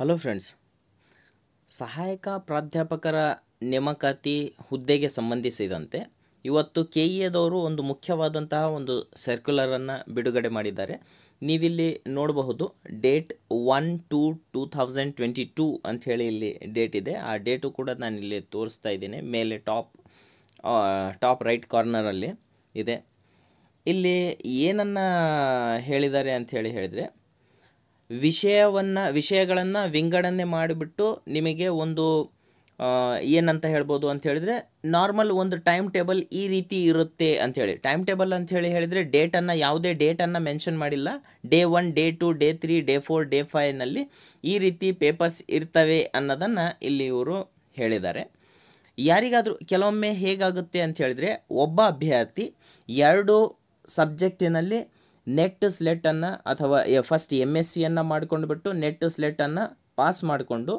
hello friends ಸಹಾಯಕ ಪ್ರಾಧ್ಯಾಪಕರ ನೇಮಕಾತಿ ಹುದ್ದೆಗೆ ಸಂಬಂಧಿಸಿದಂತೆ ಇವತ್ತು ಕೆ ಇ ಎದವರು ಒಂದು ಮುಖ್ಯವಾದಂತಹ ಒಂದು ಸರ್ಕ್ಯುಲರನ್ನು ಬಿಡುಗಡೆ ಮಾಡಿದ್ದಾರೆ ನೀವಿಲ್ಲಿ ನೋಡಬಹುದು date one two two thousand twenty two ಅಂಥೇಳಿ ಇಲ್ಲಿ ಡೇಟ್ ಇದೆ ಆ ಡೇಟು ಕೂಡ ನಾನು ಇಲ್ಲಿ ತೋರಿಸ್ತಾ ಇದ್ದೀನಿ ಮೇಲೆ ಟಾಪ್ ಟಾಪ್ ರೈಟ್ ಕಾರ್ನರಲ್ಲಿ ಇದೆ ಇಲ್ಲಿ ಏನನ್ನು ಹೇಳಿದ್ದಾರೆ ಅಂಥೇಳಿ ಹೇಳಿದರೆ ವಿಷಯವನ್ನು ವಿಷಯಗಳನ್ನು ವಿಂಗಡಣೆ ಮಾಡಿಬಿಟ್ಟು ನಿಮಗೆ ಒಂದು ಏನಂತ ಹೇಳ್ಬೋದು ಅಂತ ಹೇಳಿದರೆ ನಾರ್ಮಲ್ ಒಂದು ಟೈಮ್ ಟೇಬಲ್ ಈ ರೀತಿ ಇರುತ್ತೆ ಅಂಥೇಳಿ ಟೈಮ್ ಟೇಬಲ್ ಅಂಥೇಳಿ ಹೇಳಿದರೆ ಡೇಟನ್ನು ಯಾವುದೇ ಡೇಟನ್ನು ಮೆನ್ಷನ್ ಮಾಡಿಲ್ಲ day one day two day three day four day ಫೈವ್ನಲ್ಲಿ ಈ ರೀತಿ ಪೇಪರ್ಸ್ ಇರ್ತವೆ ಅನ್ನೋದನ್ನು ಇಲ್ಲಿ ಇವರು ಹೇಳಿದ್ದಾರೆ ಯಾರಿಗಾದರೂ ಕೆಲವೊಮ್ಮೆ ಹೇಗಾಗುತ್ತೆ ಅಂತ ಹೇಳಿದರೆ ಒಬ್ಬ ಅಭ್ಯರ್ಥಿ ಎರಡು ಸಬ್ಜೆಕ್ಟಿನಲ್ಲಿ ನೆಟ್ ಸ್ಲೆಟನ್ನು ಅಥವಾ ಫಸ್ಟ್ ಎಮ್ ಎಸ್ ಸಿಯನ್ನು ಮಾಡಿಕೊಂಡು ಬಿಟ್ಟು ನೆಟ್ ಸ್ಲೆಟನ್ನು ಪಾಸ್ ಮಾಡಿಕೊಂಡು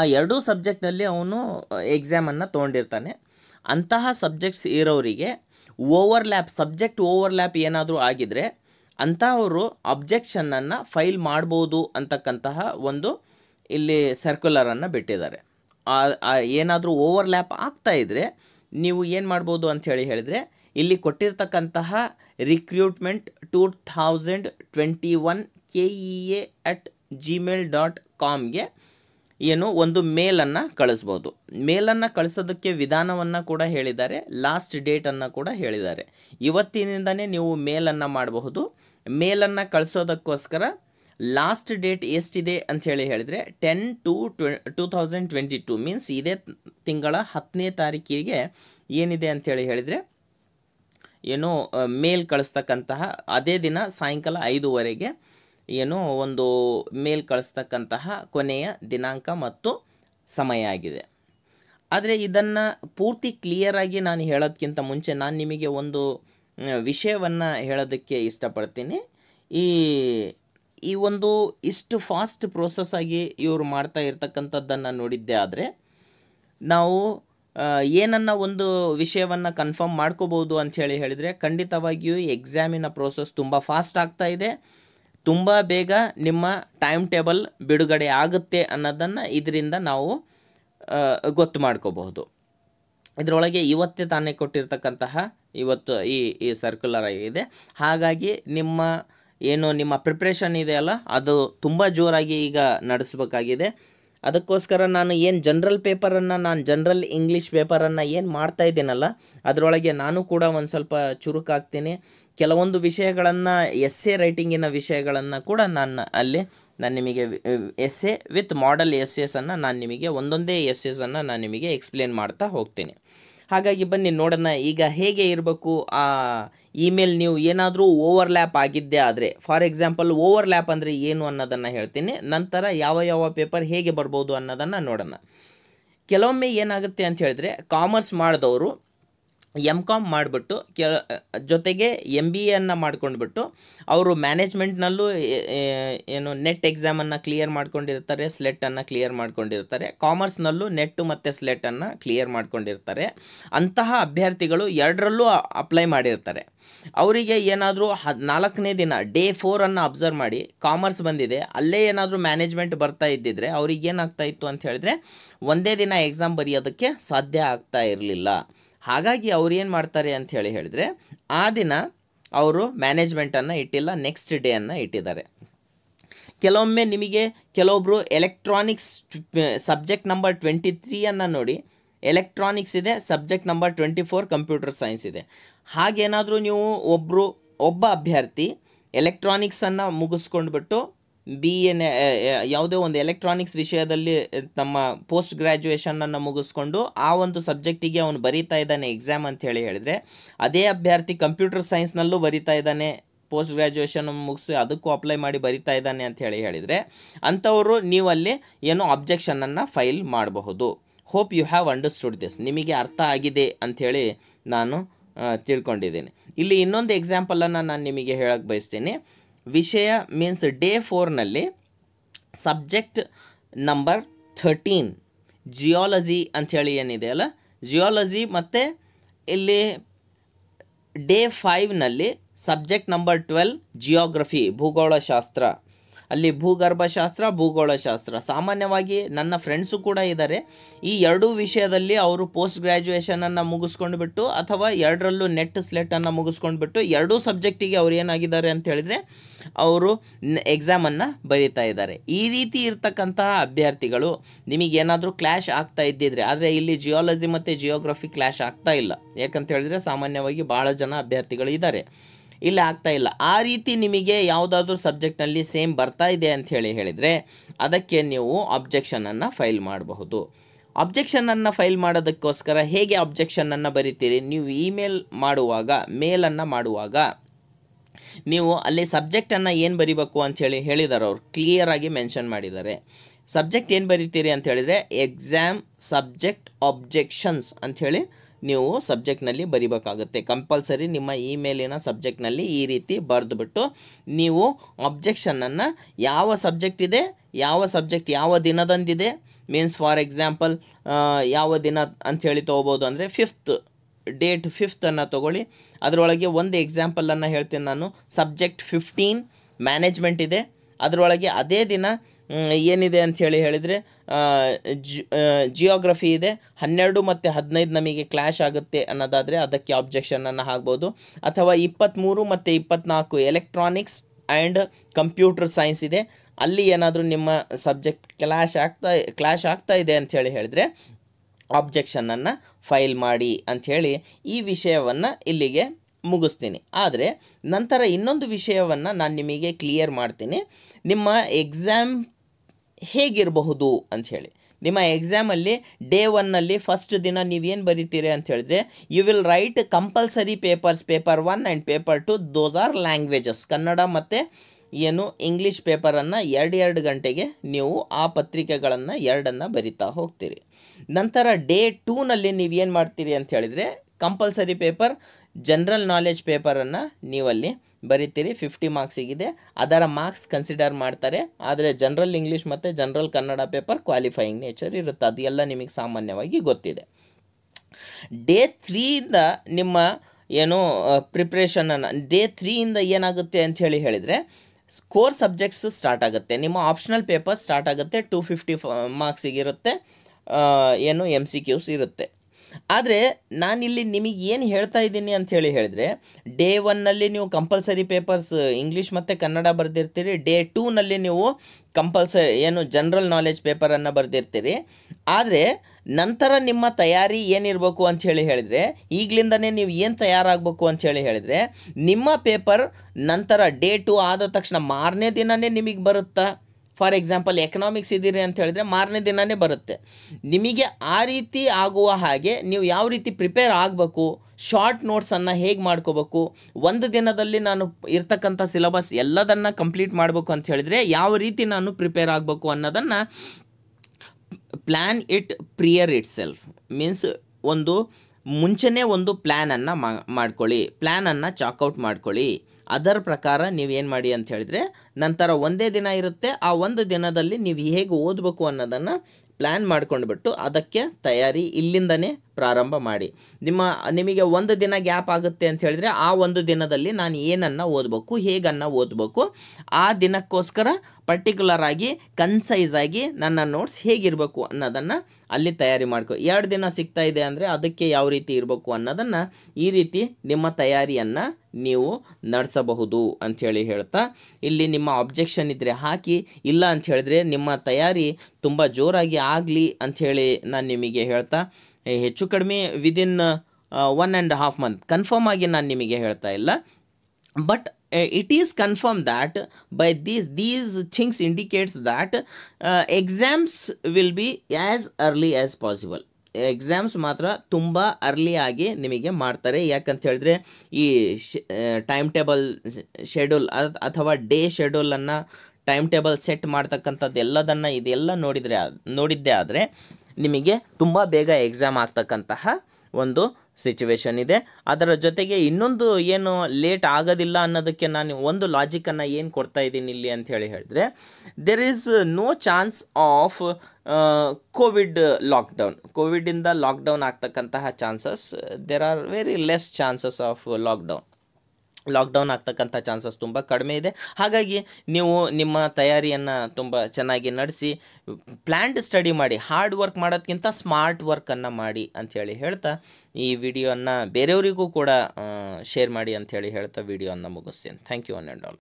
ಆ ಎರಡೂ ಸಬ್ಜೆಕ್ಟ್ನಲ್ಲಿ ಅವನು ಎಕ್ಸಾಮನ್ನು ತೊಗೊಂಡಿರ್ತಾನೆ ಅಂತಹ ಸಬ್ಜೆಕ್ಟ್ಸ್ ಇರೋರಿಗೆ ಓವರ್ಲ್ಯಾಪ್ ಸಬ್ಜೆಕ್ಟ್ ಓವರ್ಲ್ಯಾಪ್ ಏನಾದರೂ ಆಗಿದರೆ ಅಂಥವರು ಅಬ್ಜೆಕ್ಷನನ್ನು ಫೈಲ್ ಮಾಡ್ಬೋದು ಅಂತಕ್ಕಂತಹ ಒಂದು ಇಲ್ಲಿ ಸರ್ಕ್ಯುಲರನ್ನು ಬಿಟ್ಟಿದ್ದಾರೆ ಏನಾದರೂ ಓವರ್ಲ್ಯಾಪ್ ಆಗ್ತಾ ಇದ್ದರೆ ನೀವು ಏನು ಮಾಡ್ಬೋದು ಅಂಥೇಳಿ ಹೇಳಿದರೆ ಇಲ್ಲಿ ಕೊಟ್ಟಿರ್ತಕ್ಕಂತಹ recruitment two thousand twenty one K E A at gmail dot ಕಾಮ್ಗೆ ಏನು ಒಂದು ಮೇಲನ್ನು ಕಳಿಸ್ಬೋದು ಮೇಲನ್ನು ಕಳಿಸೋದಕ್ಕೆ ವಿಧಾನವನ್ನು ಕೂಡ ಹೇಳಿದ್ದಾರೆ ಲಾಸ್ಟ್ ಡೇಟನ್ನು ಕೂಡ ಹೇಳಿದ್ದಾರೆ ಇವತ್ತಿನಿಂದನೇ ನೀವು ಮೇಲನ್ನು ಮಾಡಬಹುದು ಮೇಲನ್ನು ಕಳಿಸೋದಕ್ಕೋಸ್ಕರ ಲಾಸ್ಟ್ ಡೇಟ್ ಎಷ್ಟಿದೆ ಅಂಥೇಳಿ ಹೇಳಿದರೆ ಟೆನ್ ಟು ಟ್ವೆ two thousand twenty two means ಇದೇ ತಿಂಗಳ ಹತ್ತನೇ ತಾರೀಕಿಗೆ ಏನಿದೆ ಅಂಥೇಳಿ ಹೇಳಿದರೆ ಏನು ಮೇಲ್ ಕಳಿಸ್ತಕ್ಕಂತಹ ಅದೇ ದಿನ ಸಾಯಂಕಾಲ ಐದುವರೆಗೆ ಏನು ಒಂದು ಮೇಲ್ ಕಳಿಸ್ತಕ್ಕಂತಹ ಕೊನೆಯ ದಿನಾಂಕ ಮತ್ತು ಸಮಯ ಆಗಿದೆ ಆದರೆ ಇದನ್ನು ಪೂರ್ತಿ ಕ್ಲಿಯರಾಗಿ ನಾನು ಹೇಳೋದಕ್ಕಿಂತ ಮುಂಚೆ ನಾನು ನಿಮಗೆ ಒಂದು ವಿಷಯವನ್ನು ಹೇಳೋದಕ್ಕೆ ಇಷ್ಟಪಡ್ತೀನಿ ಈ ಈ ಒಂದು ಇಷ್ಟು ಫಾಸ್ಟ್ ಪ್ರೋಸೆಸ್ ಆಗಿ ಇವರು ಮಾಡ್ತಾ ಇರ್ತಕ್ಕಂಥದ್ದನ್ನು ನೋಡಿದ್ದೆ ಆದರೆ ನಾವು ಏನನ್ನ ಒಂದು ವಿಷಯವನ್ನು ಕನ್ಫರ್ಮ್ ಮಾಡ್ಕೋಬೋದು ಅಂಥೇಳಿ ಹೇಳಿದರೆ ಖಂಡಿತವಾಗಿಯೂ ಎಕ್ಸಾಮಿನ ಪ್ರೋಸೆಸ್ ತುಂಬ ಫಾಸ್ಟ್ ಆಗ್ತಾ ಇದೆ ತುಂಬ ಬೇಗ ನಿಮ್ಮ ಟೈಮ್ ಟೇಬಲ್ ಬಿಡುಗಡೆ ಆಗುತ್ತೆ ಅನ್ನೋದನ್ನು ಇದರಿಂದ ನಾವು ಗೊತ್ತು ಮಾಡ್ಕೋಬಹುದು ಇದರೊಳಗೆ ಇವತ್ತೇ ತಾನೇ ಕೊಟ್ಟಿರ್ತಕ್ಕಂತಹ ಇವತ್ತು ಈ ಈ ಸರ್ಕ್ಯುಲರ್ ಆಗಿದೆ ಹಾಗಾಗಿ ನಿಮ್ಮ ಏನು ನಿಮ್ಮ ಪ್ರಿಪ್ರೇಷನ್ ಇದೆಯಲ್ಲ ಅದು ತುಂಬ ಜೋರಾಗಿ ಈಗ ನಡೆಸಬೇಕಾಗಿದೆ ಅದಕ್ಕೋಸ್ಕರ ನಾನು ಏನು ಜನರಲ್ ಪೇಪರನ್ನು ನಾನು ಜನರಲ್ ಇಂಗ್ಲೀಷ್ ಪೇಪರನ್ನು ಏನು ಮಾಡ್ತಾ ಇದ್ದೀನಲ್ಲ ಅದರೊಳಗೆ ನಾನು ಕೂಡ ಒಂದು ಸ್ವಲ್ಪ ಚುರುಕಾಗ್ತೀನಿ ಕೆಲವೊಂದು ವಿಷಯಗಳನ್ನು ಎಸ್ ಎ ರೈಟಿಂಗಿನ ವಿಷಯಗಳನ್ನು ಕೂಡ ನಾನು ಅಲ್ಲಿ ನಾನು ನಿಮಗೆ essay with model essays ಅನ್ನು ನಾನು ನಿಮಗೆ ಒಂದೊಂದೇ ಎಸ್ ಎಸ್ ಅನ್ನು ನಾನು ನಿಮಗೆ ಎಕ್ಸ್ಪ್ಲೇನ್ ಮಾಡ್ತಾ ಹೋಗ್ತೀನಿ ಹಾಗಾಗಿ ಬನ್ನಿ ನೋಡೋಣ ಈಗ ಹೇಗೆ ಇರಬೇಕು ಆ ಇಮೇಲ್ ನೀವು ಏನಾದರೂ ಓವರ್ಲ್ಯಾಪ್ ಆಗಿದ್ದೇ ಆದರೆ ಫಾರ್ ಎಕ್ಸಾಂಪಲ್ ಓವರ್ಲ್ಯಾಪ್ ಅಂದರೆ ಏನು ಅನ್ನೋದನ್ನು ಹೇಳ್ತೀನಿ ನಂತರ ಯಾವ ಯಾವ ಪೇಪರ್ ಹೇಗೆ ಬರ್ಬೋದು ಅನ್ನೋದನ್ನು ನೋಡೋಣ ಕೆಲವೊಮ್ಮೆ ಏನಾಗುತ್ತೆ ಅಂತ ಹೇಳಿದ್ರೆ ಕಾಮರ್ಸ್ ಮಾಡಿದವರು ಎಮ್ ಕಾಮ್ ಮಾಡಿಬಿಟ್ಟು ಕೆ ಜೊತೆಗೆ ಎಮ್ ಬಿ ಎನ್ನು ಮಾಡ್ಕೊಂಡ್ಬಿಟ್ಟು ಅವರು ಮ್ಯಾನೇಜ್ಮೆಂಟ್ನಲ್ಲೂ ಏನು ನೆಟ್ ಎಕ್ಸಾಮನ್ನು ಕ್ಲಿಯರ್ ಮಾಡ್ಕೊಂಡಿರ್ತಾರೆ ಸ್ಲೆಟನ್ನು ಕ್ಲಿಯರ್ ಮಾಡ್ಕೊಂಡಿರ್ತಾರೆ ಕಾಮರ್ಸ್ನಲ್ಲೂ ನೆಟ್ಟು ಮತ್ತು ಸ್ಲೆಟ್ಟನ್ನು ಕ್ಲಿಯರ್ ಮಾಡ್ಕೊಂಡಿರ್ತಾರೆ ಅಂತಹ ಅಭ್ಯರ್ಥಿಗಳು ಎರಡರಲ್ಲೂ ಅಪ್ಲೈ ಮಾಡಿರ್ತಾರೆ ಅವರಿಗೆ ಏನಾದರೂ ಹದ್ ನಾಲ್ಕನೇ ದಿನ ಡೇ ಫೋರನ್ನು ಅಬ್ಸರ್ವ್ ಮಾಡಿ ಕಾಮರ್ಸ್ ಬಂದಿದೆ ಅಲ್ಲೇ ಏನಾದರೂ ಮ್ಯಾನೇಜ್ಮೆಂಟ್ ಬರ್ತಾ ಇದ್ದಿದ್ರೆ ಅವ್ರಿಗೆ ಏನಾಗ್ತಾ ಇತ್ತು ಅಂತ ಹೇಳಿದ್ರೆ ಒಂದೇ ದಿನ ಎಕ್ಸಾಮ್ ಬರೆಯೋದಕ್ಕೆ ಸಾಧ್ಯ ಆಗ್ತಾ ಇರಲಿಲ್ಲ ಹಾಗಾಗಿ ಅವ್ರು ಏನು ಮಾಡ್ತಾರೆ ಅಂತ ಹೇಳಿ ಹೇಳಿದ್ರೆ ಆ ದಿನ ಅವರು ಮ್ಯಾನೇಜ್ಮೆಂಟನ್ನು ಇಟ್ಟಿಲ್ಲ ನೆಕ್ಸ್ಟ್ ಡೇ ಅನ್ನು ಇಟ್ಟಿದ್ದಾರೆ ಕೆಲವೊಮ್ಮೆ ನಿಮಗೆ ಕೆಲವೊಬ್ಬರು ಎಲೆಕ್ಟ್ರಾನಿಕ್ಸ್ ಸಬ್ಜೆಕ್ಟ್ ನಂಬರ್ ಟ್ವೆಂಟಿ ತ್ರೀಯನ್ನು ನೋಡಿ ಎಲೆಕ್ಟ್ರಾನಿಕ್ಸ್ ಇದೆ subject number twenty four computer science ಇದೆ ಹಾಗೇನಾದರೂ ನೀವು ಒಬ್ಬರು ಒಬ್ಬ ಅಭ್ಯರ್ಥಿ ಎಲೆಕ್ಟ್ರಾನಿಕ್ಸನ್ನು ಮುಗಿಸ್ಕೊಂಡ್ಬಿಟ್ಟು ಬಿ ಎನ್ ಯಾವುದೇ ಒಂದು ಎಲೆಕ್ಟ್ರಾನಿಕ್ಸ್ ವಿಷಯದಲ್ಲಿ ತಮ್ಮ ಪೋಸ್ಟ್ ಗ್ರ್ಯಾಜುಯೇಷನನ್ನು ಮುಗಿಸ್ಕೊಂಡು ಆ ಒಂದು ಸಬ್ಜೆಕ್ಟಿಗೆ ಅವನು ಬರೀತಾ ಇದ್ದಾನೆ ಎಕ್ಸಾಮ್ ಅಂತ ಹೇಳಿ ಹೇಳಿದರೆ ಅದೇ ಅಭ್ಯರ್ಥಿ ಕಂಪ್ಯೂಟರ್ ಸೈನ್ಸ್ನಲ್ಲೂ ಬರಿತಾ ಇದ್ದಾನೆ ಪೋಸ್ಟ್ ಗ್ರ್ಯಾಜುಯೇಷನ್ ಮುಗಿಸಿ ಅದಕ್ಕೂ ಅಪ್ಲೈ ಮಾಡಿ ಬರಿತಾ ಇದ್ದಾನೆ ಅಂತ ಹೇಳಿ ಹೇಳಿದರೆ ಅಂಥವರು ನೀವಲ್ಲಿ ಏನೋ ಅಬ್ಜೆಕ್ಷನನ್ನು ಫೈಲ್ ಮಾಡಬಹುದು hope you have understood this ನಿಮಗೆ ಅರ್ಥ ಆಗಿದೆ ಅಂಥೇಳಿ ನಾನು ತಿಳ್ಕೊಂಡಿದ್ದೇನೆ ಇಲ್ಲಿ ಇನ್ನೊಂದು ಎಕ್ಸಾಂಪಲನ್ನು ನಾನು ನಿಮಗೆ ಹೇಳಕ್ಕೆ ಬಯಸ್ತೀನಿ ವಿಷಯ ಮೀನ್ಸ್ ಡೇ ಫೋರ್ನಲ್ಲಿ ಸಬ್ಜೆಕ್ಟ್ ನಂಬರ್ ಥರ್ಟೀನ್ ಜಿಯಾಲಜಿ ಅಂಥೇಳಿ ಏನಿದೆ ಅಲ್ಲ ಜಿಯಾಲಜಿ ಮತ್ತು ಇಲ್ಲಿ ಡೇ ಫೈವ್ನಲ್ಲಿ ಸಬ್ಜೆಕ್ಟ್ ನಂಬರ್ ಟ್ವೆಲ್ ಜಿಯೋಗ್ರಫಿ ಭೂಗೋಳಶಾಸ್ತ್ರ ಅಲ್ಲಿ ಭೂಗರ್ಭಶಾಸ್ತ್ರ ಭೂಗೋಳಶಾಸ್ತ್ರ ಸಾಮಾನ್ಯವಾಗಿ ನನ್ನ ಫ್ರೆಂಡ್ಸು ಕೂಡ ಇದ್ದಾರೆ ಈ ಎರಡೂ ವಿಷಯದಲ್ಲಿ ಅವರು ಪೋಸ್ಟ್ ಗ್ರ್ಯಾಜುಯೇಷನನ್ನು ಮುಗಿಸ್ಕೊಂಡು ಬಿಟ್ಟು ಅಥವಾ ಎರಡರಲ್ಲೂ ನೆಟ್ ಸ್ಲೆಟನ್ನು ಮುಗಿಸ್ಕೊಂಡು ಬಿಟ್ಟು ಎರಡೂ ಸಬ್ಜೆಕ್ಟಿಗೆ ಅವ್ರು ಏನಾಗಿದ್ದಾರೆ ಅಂತ ಹೇಳಿದರೆ ಅವರು ಎಕ್ಸಾಮನ್ನು ಬರೀತಾ ಇದ್ದಾರೆ ಈ ರೀತಿ ಇರ್ತಕ್ಕಂತಹ ಅಭ್ಯರ್ಥಿಗಳು ನಿಮಗೇನಾದರೂ ಕ್ಲಾಶ್ ಆಗ್ತಾ ಇದ್ದಿದ್ರೆ ಆದರೆ ಇಲ್ಲಿ ಜಿಯಾಲಜಿ ಮತ್ತು ಜಿಯೋಗ್ರಫಿ ಕ್ಲ್ಯಾಶ್ ಆಗ್ತಾ ಇಲ್ಲ ಯಾಕಂತ ಹೇಳಿದರೆ ಸಾಮಾನ್ಯವಾಗಿ ಭಾಳ ಜನ ಅಭ್ಯರ್ಥಿಗಳು ಇದ್ದಾರೆ ಇಲ್ಲ ಆಗ್ತಾ ಇಲ್ಲ ಆ ರೀತಿ ನಿಮಗೆ ಯಾವುದಾದ್ರೂ ಸಬ್ಜೆಕ್ಟ್ನಲ್ಲಿ ಸೇಮ್ ಬರ್ತಾ ಇದೆ ಅಂತ ಹೇಳಿ ಹೇಳಿದರೆ ಅದಕ್ಕೆ ನೀವು ಅಬ್ಜೆಕ್ಷನನ್ನು ಫೈಲ್ ಮಾಡಬಹುದು ಅಬ್ಜೆಕ್ಷನನ್ನು ಫೈಲ್ ಮಾಡೋದಕ್ಕೋಸ್ಕರ ಹೇಗೆ ಅಬ್ಜೆಕ್ಷನನ್ನು ಬರೀತೀರಿ ನೀವು ಇಮೇಲ್ ಮಾಡುವಾಗ ಮೇಲನ್ನು ಮಾಡುವಾಗ ನೀವು ಅಲ್ಲಿ ಸಬ್ಜೆಕ್ಟನ್ನು ಏನು ಬರಿಬೇಕು ಅಂಥೇಳಿ ಹೇಳಿದ್ದಾರೆ ಅವರು ಕ್ಲಿಯರಾಗಿ ಮೆನ್ಷನ್ ಮಾಡಿದ್ದಾರೆ ಸಬ್ಜೆಕ್ಟ್ ಏನು ಬರೀತೀರಿ ಅಂತ ಎಕ್ಸಾಮ್ ಸಬ್ಜೆಕ್ಟ್ ಅಬ್ಜೆಕ್ಷನ್ಸ್ ಅಂಥೇಳಿ ನೀವು ಸಬ್ಜೆಕ್ಟ್ನಲ್ಲಿ ಬರಿಬೇಕಾಗುತ್ತೆ ಕಂಪಲ್ಸರಿ ನಿಮ್ಮ ಇಮೇಲಿನ ಸಬ್ಜೆಕ್ಟ್ನಲ್ಲಿ ಈ ರೀತಿ ಬರೆದುಬಿಟ್ಟು ನೀವು ಅಬ್ಜೆಕ್ಷನನ್ನು ಯಾವ ಸಬ್ಜೆಕ್ಟ್ ಇದೆ ಯಾವ ಸಬ್ಜೆಕ್ಟ್ ಯಾವ ದಿನದಂದಿದೆ ಮೀನ್ಸ್ ಫಾರ್ ಎಕ್ಸಾಂಪಲ್ ಯಾವ ದಿನ ಅಂಥೇಳಿ ತೊಗೋಬೋದು ಅಂದರೆ ಫಿಫ್ತ್ ಡೇಟ್ ಫಿಫ್ತನ್ನು ತೊಗೊಳ್ಳಿ ಅದರೊಳಗೆ ಒಂದು ಎಕ್ಸಾಂಪಲನ್ನು ಹೇಳ್ತೀನಿ ನಾನು ಸಬ್ಜೆಕ್ಟ್ ಫಿಫ್ಟೀನ್ ಮ್ಯಾನೇಜ್ಮೆಂಟ್ ಇದೆ ಅದರೊಳಗೆ ಅದೇ ದಿನ ಏನಿದೆ ಅಂಥೇಳಿ ಹೇಳಿದರೆ ಜಿಯೋಗ್ರಫಿ ಇದೆ ಹನ್ನೆರಡು ಮತ್ತು ಹದಿನೈದು ನಮಗೆ ಕ್ಲ್ಯಾಶ್ ಆಗುತ್ತೆ ಅನ್ನೋದಾದರೆ ಅದಕ್ಕೆ ಆಬ್ಜೆಕ್ಷನನ್ನು ಆಗ್ಬೋದು ಅಥವಾ ಇಪ್ಪತ್ತ್ಮೂರು ಮತ್ತು ಇಪ್ಪತ್ನಾಲ್ಕು ಎಲೆಕ್ಟ್ರಾನಿಕ್ಸ್ ಆ್ಯಂಡ್ ಕಂಪ್ಯೂಟರ್ ಸೈನ್ಸ್ ಇದೆ ಅಲ್ಲಿ ಏನಾದರೂ ನಿಮ್ಮ ಸಬ್ಜೆಕ್ಟ್ ಕ್ಲ್ಯಾಶ್ ಆಗ್ತಾ ಕ್ಲ್ಯಾಶ್ ಆಗ್ತಾ ಇದೆ ಅಂಥೇಳಿ ಹೇಳಿದರೆ ಆಬ್ಜೆಕ್ಷನನ್ನು ಫೈಲ್ ಮಾಡಿ ಅಂಥೇಳಿ ಈ ವಿಷಯವನ್ನು ಇಲ್ಲಿಗೆ ಮುಗಿಸ್ತೀನಿ ಆದರೆ ನಂತರ ಇನ್ನೊಂದು ವಿಷಯವನ್ನು ನಾನು ನಿಮಗೆ ಕ್ಲಿಯರ್ ಮಾಡ್ತೀನಿ ನಿಮ್ಮ ಎಕ್ಸಾಮ್ ಹೇಗಿರಬಹುದು ಅಂಥೇಳಿ ನಿಮ್ಮ ಎಕ್ಸಾಮಲ್ಲಿ ಡೇ ಒನ್ನಲ್ಲಿ ಫಸ್ಟ್ ದಿನ ನೀವೇನು ಬರೀತೀರಿ ಅಂತ ಹೇಳಿದ್ರೆ you will write compulsory papers paper one and paper two those are languages Kannada ಮತ್ತು ಏನು ಇಂಗ್ಲೀಷ್ ಪೇಪರನ್ನು ಎರಡು ಎರಡು ಗಂಟೆಗೆ ನೀವು ಆ ಪತ್ರಿಕೆಗಳನ್ನು ಎರಡನ್ನು ಬರಿತಾ ಹೋಗ್ತೀರಿ ನಂತರ ಡೇ ಟೂನಲ್ಲಿ ನೀವೇನು ಮಾಡ್ತೀರಿ ಅಂತ ಹೇಳಿದರೆ ಕಂಪಲ್ಸರಿ ಪೇಪರ್ ಜನರಲ್ ನಾಲೆಜ್ ಪೇಪರನ್ನು ನೀವಲ್ಲಿ ಬರೀತೀರಿ ಫಿಫ್ಟಿ ಮಾರ್ಕ್ಸಿಗಿದೆ ಅದರ ಮಾರ್ಕ್ಸ್ ಕನ್ಸಿಡರ್ ಮಾಡ್ತಾರೆ ಆದರೆ ಜನರಲ್ ಇಂಗ್ಲೀಷ್ ಮತ್ತು general Kannada paper qualifying nature ಇರುತ್ತೆ ಅದು ಎಲ್ಲ ನಿಮಗೆ ಸಾಮಾನ್ಯವಾಗಿ ಗೊತ್ತಿದೆ ಡೇ ತ್ರೀಯಿಂದ ನಿಮ್ಮ ಏನು ಪ್ರಿಪ್ರೇಷನನ್ನು ಡೇ ತ್ರೀಯಿಂದ ಏನಾಗುತ್ತೆ ಅಂತ ಹೇಳಿ ಹೇಳಿದರೆ ಕೋರ್ ಸಬ್ಜೆಕ್ಟ್ಸ್ ಸ್ಟಾರ್ಟ್ ಆಗುತ್ತೆ ನಿಮ್ಮ ಆಪ್ಷನಲ್ ಪೇಪರ್ ಸ್ಟಾರ್ಟ್ ಆಗುತ್ತೆ ಟು ಫಿಫ್ಟಿ ಮಾರ್ಕ್ಸಿಗಿರುತ್ತೆ ಏನು ಎಮ್ ಸಿ ಕ್ಯೂಸ್ ಇರುತ್ತೆ ಆದರೆ ನಾನಿಲ್ಲಿ ನಿಮಗೆ ಏನು ಹೇಳ್ತಾ ಇದ್ದೀನಿ ಅಂಥೇಳಿ ಹೇಳಿದ್ರೆ ಡೇ ಒನ್ನಲ್ಲಿ ನೀವು ಕಂಪಲ್ಸರಿ ಪೇಪರ್ಸ್ ಇಂಗ್ಲೀಷ್ ಮತ್ತು ಕನ್ನಡ ಬರೆದಿರ್ತೀರಿ ಡೇ ಟೂನಲ್ಲಿ ನೀವು ಕಂಪಲ್ಸರಿ ಏನು ಜನರಲ್ ನಾಲೆಜ್ ಪೇಪರನ್ನು ಬರೆದಿರ್ತೀರಿ ಆದರೆ ನಂತರ ನಿಮ್ಮ ತಯಾರಿ ಏನಿರಬೇಕು ಅಂಥೇಳಿ ಹೇಳಿದರೆ ಈಗಲಿಂದನೇ ನೀವು ಏನು ತಯಾರಾಗಬೇಕು ಅಂಥೇಳಿ ಹೇಳಿದರೆ ನಿಮ್ಮ ಪೇಪರ್ ನಂತರ ಡೇ ಟು ಆದ ತಕ್ಷಣ ಮಾರನೇ ದಿನವೇ ನಿಮಗೆ ಬರುತ್ತಾ ಫಾರ್ ಎಕ್ಸಾಂಪಲ್ ಎಕನಾಮಿಕ್ಸ್ ಇದ್ದೀರಿ ಅಂತ ಹೇಳಿದ್ರೆ ಮಾರನೇ ದಿನವೇ ಬರುತ್ತೆ ನಿಮಗೆ ಆ ರೀತಿ ಆಗುವ ಹಾಗೆ ನೀವು ಯಾವ ರೀತಿ ಪ್ರಿಪೇರ್ ಆಗಬೇಕು ಶಾರ್ಟ್ ನೋಟ್ಸನ್ನು ಹೇಗೆ ಮಾಡ್ಕೋಬೇಕು ಒಂದು ದಿನದಲ್ಲಿ ನಾನು ಇರ್ತಕ್ಕಂಥ ಸಿಲೆಬಸ್ ಎಲ್ಲದನ್ನು ಕಂಪ್ಲೀಟ್ ಮಾಡಬೇಕು ಅಂತ ಹೇಳಿದರೆ ಯಾವ ರೀತಿ ನಾನು ಪ್ರಿಪೇರ್ ಆಗಬೇಕು ಅನ್ನೋದನ್ನು plan it prior itself means ಒಂದು ಮುಂಚೆನೇ ಒಂದು ಪ್ಲ್ಯಾನನ್ನು ಮಾ ಮಾಡ್ಕೊಳ್ಳಿ ಪ್ಲ್ಯಾನನ್ನು ಚಾಕೌಟ್ ಮಾಡ್ಕೊಳ್ಳಿ ಅದರ ಪ್ರಕಾರ ನೀವೇನು ಮಾಡಿ ಅಂತ ಹೇಳಿದರೆ ನಂತರ ಒಂದೇ ದಿನ ಇರುತ್ತೆ ಆ ಒಂದು ದಿನದಲ್ಲಿ ನೀವು ಹೇಗೆ ಓದಬೇಕು ಅನ್ನೋದನ್ನು ಪ್ಲ್ಯಾನ್ ಮಾಡ್ಕೊಂಡ್ಬಿಟ್ಟು ಅದಕ್ಕೆ ತಯಾರಿ ಇಲ್ಲಿಂದನೇ ಪ್ರಾರಂಭ ಮಾಡಿ ನಿಮ್ಮ ನಿಮಗೆ ಒಂದು ದಿನ ಗ್ಯಾಪ್ ಆಗುತ್ತೆ ಅಂತ ಹೇಳಿದರೆ ಆ ಒಂದು ದಿನದಲ್ಲಿ ನಾನು ಏನನ್ನು ಓದಬೇಕು ಹೇಗನ್ನು ಓದಬೇಕು ಆ ದಿನಕ್ಕೋಸ್ಕರ ಪರ್ಟಿಕ್ಯುಲರ್ ಆಗಿ ಕನ್ಸೈಸ್ ಆಗಿ ನನ್ನ ನೋಟ್ಸ್ ಹೇಗಿರಬೇಕು ಅನ್ನೋದನ್ನು ಅಲ್ಲಿ ತಯಾರಿ ಮಾಡ್ಕೊ ಎರಡು ದಿನ ಸಿಗ್ತಾ ಇದೆ ಅಂದರೆ ಅದಕ್ಕೆ ಯಾವ ರೀತಿ ಇರಬೇಕು ಅನ್ನೋದನ್ನು ಈ ರೀತಿ ನಿಮ್ಮ ತಯಾರಿಯನ್ನು ನೀವು ನಡೆಸಬಹುದು ಅಂಥೇಳಿ ಹೇಳ್ತಾ ಇಲ್ಲಿ ನಿಮ್ಮ ಆಬ್ಜೆಕ್ಷನ್ ಇದ್ದರೆ ಹಾಕಿ ಇಲ್ಲ ಅಂತ ಹೇಳಿದ್ರೆ ನಿಮ್ಮ ತಯಾರಿ ತುಂಬ ಜೋರಾಗಿ ಆಗಲಿ ಅಂಥೇಳಿ ನಾನು ನಿಮಗೆ ಹೇಳ್ತಾ ಹೆಚ್ಚು ಕಡಿಮೆ within one and half month confirm ಆಗಿ ನಾನು ನಿಮಗೆ ಹೇಳ್ತಾ ಇಲ್ಲ but it is confirm that by these these things indicates that exams will be as early as possible exams ಮಾತ್ರ ತುಂಬ ಅರ್ಲಿ ಆಗಿ ನಿಮಗೆ ಮಾಡ್ತಾರೆ ಯಾಕಂತ ಹೇಳಿದ್ರೆ ಈ ಟೈಮ್ ಟೇಬಲ್ ಶೆಡ್ಯೂಲ್ ಅಥವಾ ಡೇ ಶೆಡ್ಯೂಲನ್ನು ಟೈಮ್ ಟೇಬಲ್ ಸೆಟ್ ಮಾಡ್ತಕ್ಕಂಥದ್ದು ಎಲ್ಲದನ್ನು ಇದೆಲ್ಲ ನೋಡಿದರೆ ನೋಡಿದ್ದೇ ಆದರೆ ನಿಮಗೆ ತುಂಬ ಬೇಗ ಎಕ್ಸಾಮ್ ಆಗ್ತಕ್ಕಂತಹ ಒಂದು ಸಿಚುವೇಶನ್ ಇದೆ ಅದರ ಜೊತೆಗೆ ಇನ್ನೊಂದು ಏನು ಲೇಟ್ ಆಗೋದಿಲ್ಲ ಅನ್ನೋದಕ್ಕೆ ನಾನು ಒಂದು ಲಾಜಿಕನ್ನು ಏನು ಕೊಡ್ತಾ ಇದ್ದೀನಿ ಇಲ್ಲಿ ಅಂತ ಹೇಳಿ ಹೇಳಿದ್ರೆ there is no chance of Covid lockdown ಕೋವಿಡಿಂದ ಲಾಕ್ಡೌನ್ ಆಗ್ತಕ್ಕಂತಹ chances there are very less chances of lockdown lockdown ಆಗ್ತಕ್ಕಂಥ ಚಾನ್ಸಸ್ ತುಂಬ ಕಡಿಮೆ ಇದೆ ಹಾಗಾಗಿ ನೀವು ನಿಮ್ಮ ತಯಾರಿಯನ್ನು ತುಂಬ ಚೆನ್ನಾಗಿ ನಡೆಸಿ ಪ್ಲ್ಯಾಂಡ್ ಸ್ಟಡಿ ಮಾಡಿ ಹಾರ್ಡ್ ವರ್ಕ್ ಮಾಡೋದಕ್ಕಿಂತ ಸ್ಮಾರ್ಟ್ ವರ್ಕನ್ನು ಮಾಡಿ ಅಂಥೇಳಿ ಹೇಳ್ತಾ ಈ ವಿಡಿಯೋನ ಬೇರೆಯವರಿಗೂ ಕೂಡ ಶೇರ್ ಮಾಡಿ ಅಂಥೇಳಿ ಹೇಳ್ತಾ ವಿಡಿಯೋನ ಮುಗಿಸ್ತೀನಿ thank you one and all